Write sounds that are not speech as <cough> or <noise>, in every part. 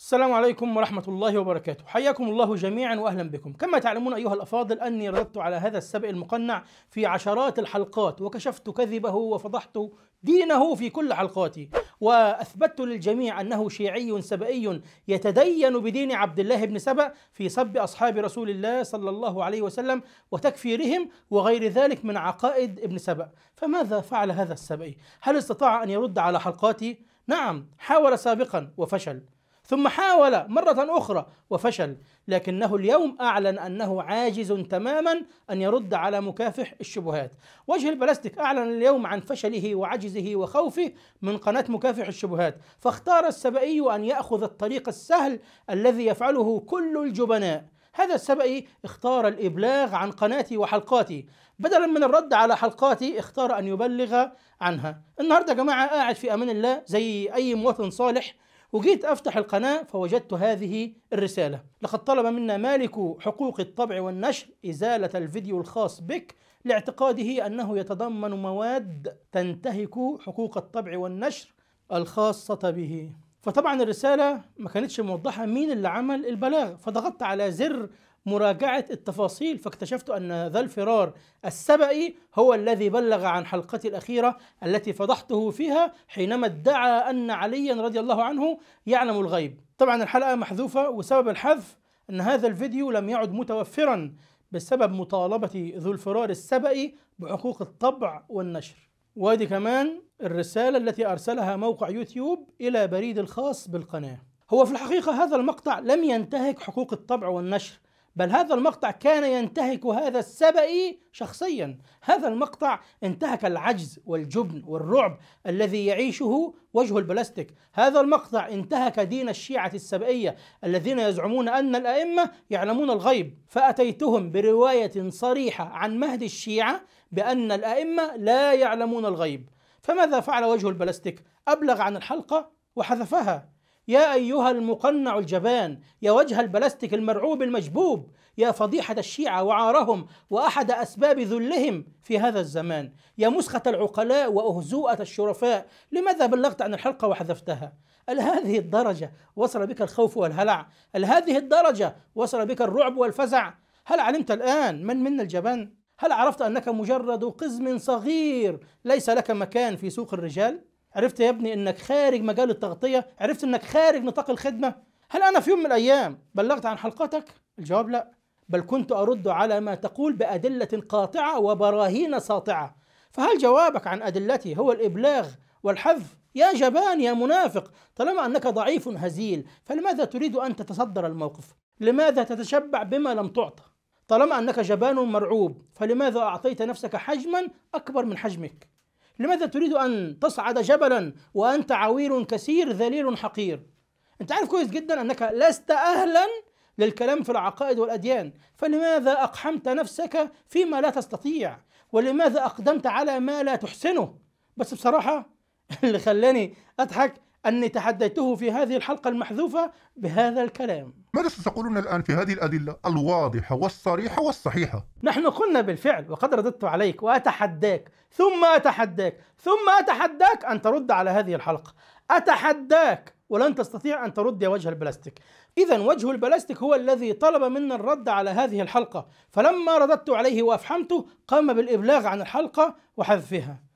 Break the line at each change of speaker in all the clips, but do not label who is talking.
السلام عليكم ورحمة الله وبركاته حياكم الله جميعا وأهلا بكم كما تعلمون أيها الأفاضل أني رددت على هذا السبق المقنع في عشرات الحلقات وكشفت كذبه وفضحت دينه في كل حلقاتي وأثبتت للجميع أنه شيعي سبئي يتدين بدين عبد الله بن سبأ في سب أصحاب رسول الله صلى الله عليه وسلم وتكفيرهم وغير ذلك من عقائد ابن سبأ فماذا فعل هذا السبئي؟ هل استطاع أن يرد على حلقاتي؟ نعم حاول سابقا وفشل ثم حاول مرة أخرى وفشل لكنه اليوم أعلن أنه عاجز تماما أن يرد على مكافح الشبهات وجه البلاستيك أعلن اليوم عن فشله وعجزه وخوفه من قناة مكافح الشبهات فاختار السبئي أن يأخذ الطريق السهل الذي يفعله كل الجبناء هذا السبئي اختار الإبلاغ عن قناتي وحلقاتي بدلا من الرد على حلقاتي اختار أن يبلغ عنها النهاردة يا جماعة قاعد في أمان الله زي أي مواطن صالح وجيت أفتح القناة فوجدت هذه الرسالة لقد طلب منا مالك حقوق الطبع والنشر إزالة الفيديو الخاص بك لاعتقاده أنه يتضمن مواد تنتهك حقوق الطبع والنشر الخاصة به فطبعا الرسالة ما كانتش موضحة مين اللي عمل البلاغ فضغطت على زر مراجعة التفاصيل فاكتشفت أن ذا الفرار السبئي هو الذي بلغ عن حلقتي الأخيرة التي فضحته فيها حينما ادعى أن عليا رضي الله عنه يعلم الغيب طبعا الحلقة محذوفة وسبب الحذف أن هذا الفيديو لم يعد متوفرا بسبب مطالبة ذو الفرار السبئي بحقوق الطبع والنشر وادي كمان الرسالة التي أرسلها موقع يوتيوب إلى بريد الخاص بالقناة هو في الحقيقة هذا المقطع لم ينتهك حقوق الطبع والنشر بل هذا المقطع كان ينتهك هذا السبئي شخصيا هذا المقطع انتهك العجز والجبن والرعب الذي يعيشه وجه البلاستيك هذا المقطع انتهك دين الشيعة السبئية الذين يزعمون أن الأئمة يعلمون الغيب فأتيتهم برواية صريحة عن مهد الشيعة بأن الأئمة لا يعلمون الغيب فماذا فعل وجه البلاستيك؟ أبلغ عن الحلقة وحذفها يا أيها المقنع الجبان يا وجه البلاستيك المرعوب المجبوب يا فضيحة الشيعة وعارهم وأحد أسباب ذلهم في هذا الزمان يا مسخة العقلاء وأهزوءة الشرفاء لماذا بلغت عن الحلقة وحذفتها؟ هل هذه الدرجة وصل بك الخوف والهلع؟ هل هذه الدرجة وصل بك الرعب والفزع؟ هل علمت الآن من منا الجبان؟ هل عرفت أنك مجرد قزم صغير ليس لك مكان في سوق الرجال؟ عرفت يا ابني انك خارج مجال التغطيه عرفت انك خارج نطاق الخدمه هل انا في يوم من الايام بلغت عن حلقتك الجواب لا بل كنت ارد على ما تقول بادله قاطعه وبراهين ساطعه فهل جوابك عن ادلتي هو الابلاغ والحذف يا جبان يا منافق طالما انك ضعيف هزيل فلماذا تريد ان تتصدر الموقف لماذا تتشبع بما لم تعطى طالما انك جبان مرعوب فلماذا اعطيت نفسك حجما اكبر من حجمك لماذا تريد أن تصعد جبلا وأنت عويل كثير ذليل حقير أنت عارف كويس جدا أنك لست أهلا للكلام في العقائد والأديان فلماذا أقحمت نفسك فيما لا تستطيع ولماذا أقدمت على ما لا تحسنه بس بصراحة <laughs> اللي خلاني أضحك أني تحديته في هذه الحلقة المحذوفة بهذا الكلام ماذا ستقولون الآن في هذه الأدلة الواضحة والصريحة والصحيحة؟ نحن قلنا بالفعل وقد رددت عليك وأتحداك ثم أتحداك ثم أتحداك أن ترد على هذه الحلقة أتحداك ولن تستطيع أن ترد يا وجه البلاستيك إذا وجه البلاستيك هو الذي طلب منا الرد على هذه الحلقة فلما رددت عليه وأفحمته قام بالإبلاغ عن الحلقة وحذفها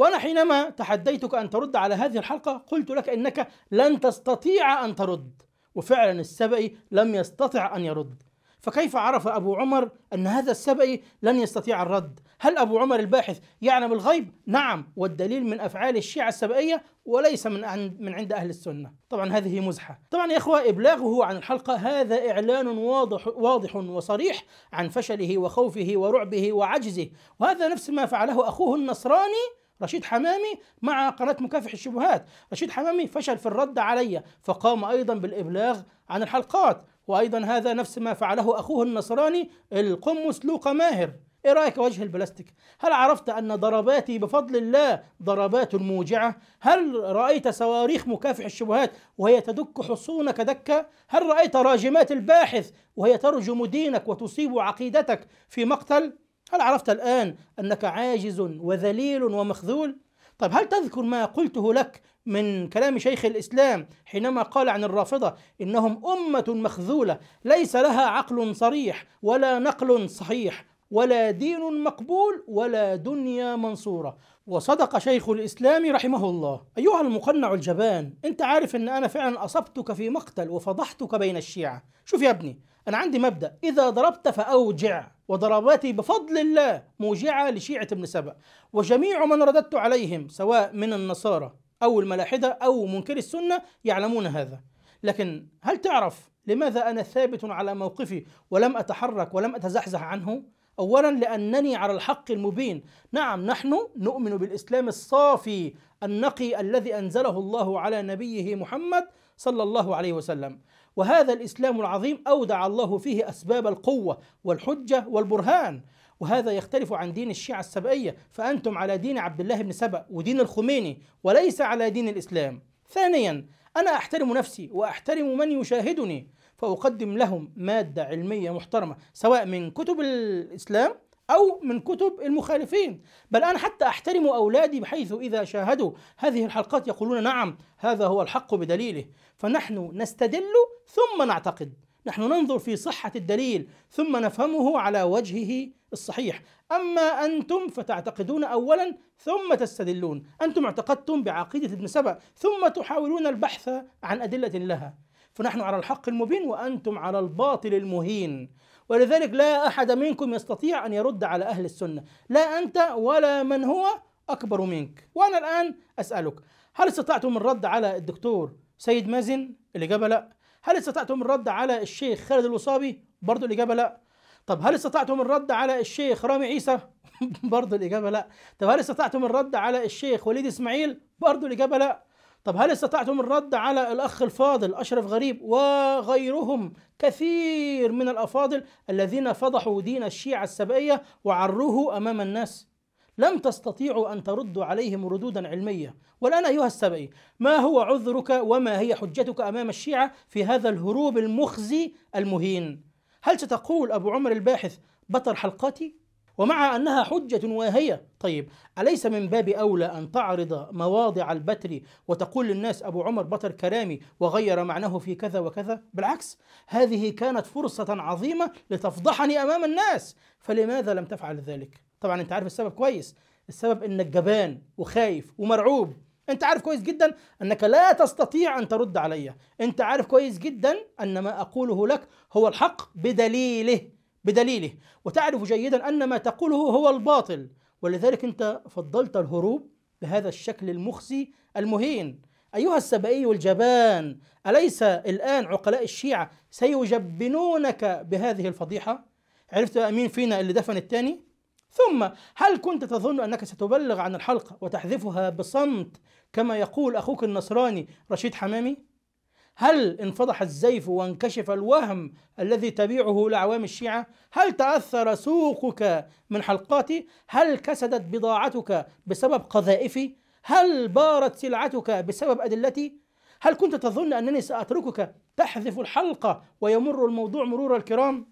وأنا حينما تحديتك أن ترد على هذه الحلقة قلت لك أنك لن تستطيع أن ترد وفعلا السبئي لم يستطع أن يرد فكيف عرف أبو عمر أن هذا السبئي لن يستطيع الرد هل أبو عمر الباحث يعلم الغيب؟ نعم والدليل من أفعال الشيعة السبئية وليس من عند, من عند أهل السنة طبعا هذه مزحة طبعا يا إخوة إبلاغه عن الحلقة هذا إعلان واضح, واضح وصريح عن فشله وخوفه ورعبه وعجزه وهذا نفس ما فعله أخوه النصراني رشيد حمامي مع قناة مكافح الشبهات رشيد حمامي فشل في الرد علي فقام أيضا بالإبلاغ عن الحلقات وأيضا هذا نفس ما فعله أخوه النصراني القمص لوقا ماهر ايه رايك وجه البلاستيك هل عرفت ان ضرباتي بفضل الله ضربات موجعه هل رايت صواريخ مكافح الشبهات وهي تدك حصونك دكه هل رايت راجمات الباحث وهي ترجم دينك وتصيب عقيدتك في مقتل هل عرفت الآن أنك عاجز وذليل ومخذول؟ طيب هل تذكر ما قلته لك من كلام شيخ الإسلام حينما قال عن الرافضة إنهم أمة مخذولة ليس لها عقل صريح ولا نقل صحيح ولا دين مقبول ولا دنيا منصورة وصدق شيخ الإسلام رحمه الله أيها المقنع الجبان أنت عارف أن أنا فعلا أصبتك في مقتل وفضحتك بين الشيعة شوف يا ابني أنا عندي مبدأ إذا ضربت فأوجع وضرباتي بفضل الله موجعة لشيعة ابن سبأ وجميع من رددت عليهم سواء من النصارى أو الملاحدة أو منكر السنة يعلمون هذا لكن هل تعرف لماذا أنا ثابت على موقفي ولم أتحرك ولم أتزحزح عنه؟ أولا لأنني على الحق المبين نعم نحن نؤمن بالإسلام الصافي النقي الذي أنزله الله على نبيه محمد صلى الله عليه وسلم وهذا الإسلام العظيم أودع الله فيه أسباب القوة والحجة والبرهان وهذا يختلف عن دين الشيعة السبئية فأنتم على دين عبد الله بن سبأ ودين الخميني وليس على دين الإسلام ثانيا أنا أحترم نفسي وأحترم من يشاهدني فأقدم لهم مادة علمية محترمة سواء من كتب الإسلام أو من كتب المخالفين بل أنا حتى أحترم أولادي بحيث إذا شاهدوا هذه الحلقات يقولون نعم هذا هو الحق بدليله فنحن نستدل ثم نعتقد نحن ننظر في صحة الدليل ثم نفهمه على وجهه الصحيح أما أنتم فتعتقدون أولا ثم تستدلون أنتم اعتقدتم بعقيدة ابن سبأ ثم تحاولون البحث عن أدلة لها فنحن على الحق المبين وأنتم على الباطل المهين ولذلك لا أحد منكم يستطيع أن يرد على أهل السنة لا أنت ولا من هو أكبر منك وأنا الآن أسألك هل استطعتم الرد على الدكتور سيد مازن الإجابة لا هل استطعتم الرد على الشيخ خالد الوصابي برضو الإجابة لا طب هل استطعتم الرد على الشيخ رامي عيسى <laughs> برضو الإجابة لا طب هل استطعتم الرد على الشيخ وليد إسماعيل برضو الإجابة لا طب هل استطعتم الرد على الأخ الفاضل أشرف غريب وغيرهم كثير من الأفاضل الذين فضحوا دين الشيعة السبئية وعروه أمام الناس؟ لم تستطيعوا أن تردوا عليهم ردودا علمية والآن أيها السبئي ما هو عذرك وما هي حجتك أمام الشيعة في هذا الهروب المخزي المهين؟ هل ستقول أبو عمر الباحث بطر حلقاتي؟ ومع أنها حجة واهية طيب أليس من باب أولى أن تعرض مواضع البتر وتقول للناس أبو عمر بطر كرامي وغير معناه في كذا وكذا بالعكس هذه كانت فرصة عظيمة لتفضحني أمام الناس فلماذا لم تفعل ذلك طبعا أنت عارف السبب كويس السبب إنك جبان وخايف ومرعوب انت عارف كويس جدا انك لا تستطيع ان ترد علي انت عارف كويس جدا ان ما اقوله لك هو الحق بدليله بدليله وتعرف جيدا أن ما تقوله هو الباطل ولذلك أنت فضلت الهروب بهذا الشكل المخزي المهين أيها السبئي والجبان أليس الآن عقلاء الشيعة سيجبنونك بهذه الفضيحة؟ عرفت مين فينا اللي دفن الثاني؟ ثم هل كنت تظن أنك ستبلغ عن الحلقة وتحذفها بصمت كما يقول أخوك النصراني رشيد حمامي؟ هل انفضح الزيف وانكشف الوهم الذي تبيعه لأعوام الشيعة؟ هل تأثر سوقك من حلقاتي؟ هل كسدت بضاعتك بسبب قذائفي؟ هل بارت سلعتك بسبب أدلتي؟ هل كنت تظن أنني سأتركك تحذف الحلقة ويمر الموضوع مرور الكرام؟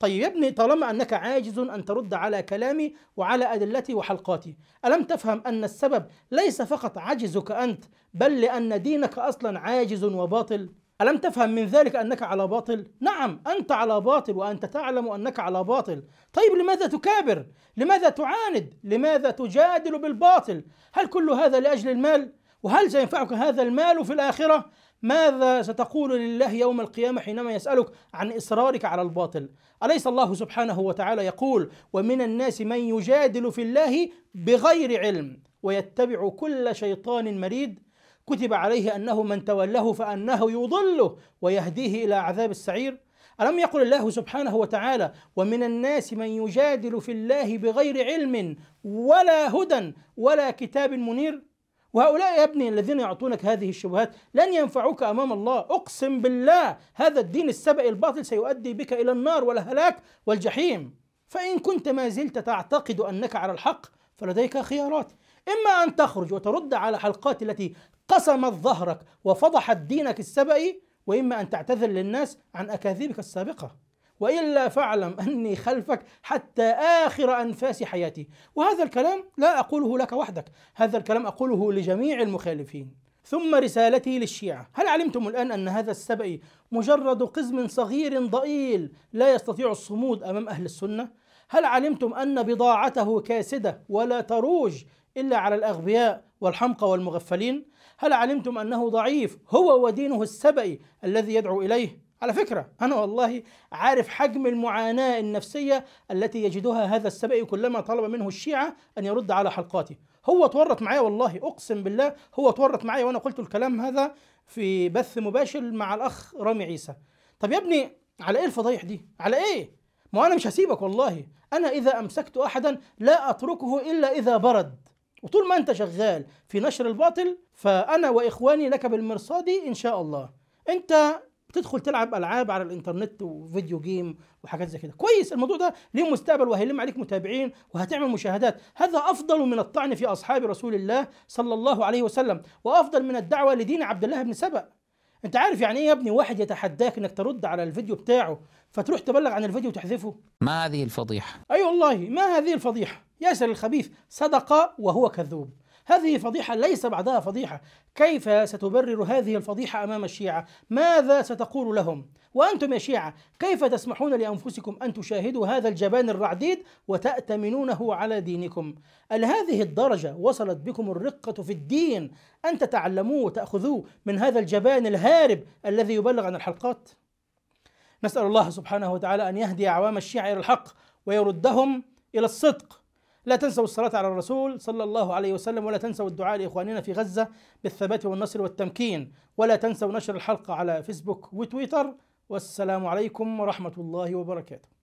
طيب يا ابني طالما أنك عاجز أن ترد على كلامي وعلى أدلتي وحلقاتي ألم تفهم أن السبب ليس فقط عجزك أنت بل لأن دينك أصلا عاجز وباطل ألم تفهم من ذلك أنك على باطل؟ نعم أنت على باطل وأنت تعلم أنك على باطل طيب لماذا تكابر؟ لماذا تعاند؟ لماذا تجادل بالباطل؟ هل كل هذا لأجل المال؟ وهل سينفعك هذا المال في الآخرة؟ ماذا ستقول لله يوم القيامة حينما يسألك عن إصرارك على الباطل أليس الله سبحانه وتعالى يقول ومن الناس من يجادل في الله بغير علم ويتبع كل شيطان مريد كتب عليه أنه من تولاه فأنه يضله ويهديه إلى عذاب السعير ألم يقل الله سبحانه وتعالى ومن الناس من يجادل في الله بغير علم ولا هدى ولا كتاب منير وهؤلاء يا ابني الذين يعطونك هذه الشبهات لن ينفعوك امام الله اقسم بالله هذا الدين السبئ الباطل سيؤدي بك الى النار والهلاك والجحيم فان كنت ما زلت تعتقد انك على الحق فلديك خيارات اما ان تخرج وترد على حلقات التي قسمت ظهرك وفضحت دينك السبئي واما ان تعتذر للناس عن اكاذيبك السابقه والا فاعلم اني خلفك حتى اخر انفاس حياتي وهذا الكلام لا اقوله لك وحدك هذا الكلام اقوله لجميع المخالفين ثم رسالتي للشيعة هل علمتم الآن أن هذا السبئي مجرد قزم صغير ضئيل لا يستطيع الصمود أمام أهل السنة؟ هل علمتم أن بضاعته كاسدة ولا تروج إلا على الأغبياء والحمقى والمغفلين؟ هل علمتم أنه ضعيف هو ودينه السبئي الذي يدعو إليه؟ على فكرة أنا والله عارف حجم المعاناة النفسية التي يجدها هذا السبئي كلما طلب منه الشيعة أن يرد على حلقاته هو تورط معايا والله أقسم بالله هو تورط معايا وأنا قلت الكلام هذا في بث مباشر مع الأخ رامي عيسى طب يا ابني على إيه الفضايح دي على إيه ما أنا مش هسيبك والله أنا إذا أمسكت أحدا لا أتركه إلا إذا برد وطول ما أنت شغال في نشر الباطل فأنا وإخواني لك بالمرصاد إن شاء الله أنت بتدخل تلعب العاب على الانترنت وفيديو جيم وحاجات زي كده كويس الموضوع ده ليه مستقبل وهيلم عليك متابعين وهتعمل مشاهدات هذا افضل من الطعن في اصحاب رسول الله صلى الله عليه وسلم وافضل من الدعوه لدين عبد الله بن سبأ انت عارف يعني ايه يا ابني واحد يتحداك انك ترد على الفيديو بتاعه فتروح تبلغ عن الفيديو وتحذفه ما هذه الفضيحه اي أيوة والله ما هذه الفضيحه ياسر الخبيث صدق وهو كذوب هذه فضيحة ليس بعدها فضيحة كيف ستبرر هذه الفضيحة أمام الشيعة ماذا ستقول لهم وأنتم يا شيعة كيف تسمحون لأنفسكم أن تشاهدوا هذا الجبان الرعديد وتأتمنونه على دينكم أل هذه الدرجة وصلت بكم الرقة في الدين أن تتعلموه وتأخذوه من هذا الجبان الهارب الذي يبلغ عن الحلقات نسأل الله سبحانه وتعالى أن يهدي أعوام الشيعة إلى الحق ويردهم إلى الصدق لا تنسوا الصلاة على الرسول صلى الله عليه وسلم ولا تنسوا الدعاء لإخواننا في غزة بالثبات والنصر والتمكين ولا تنسوا نشر الحلقة على فيسبوك وتويتر والسلام عليكم ورحمة الله وبركاته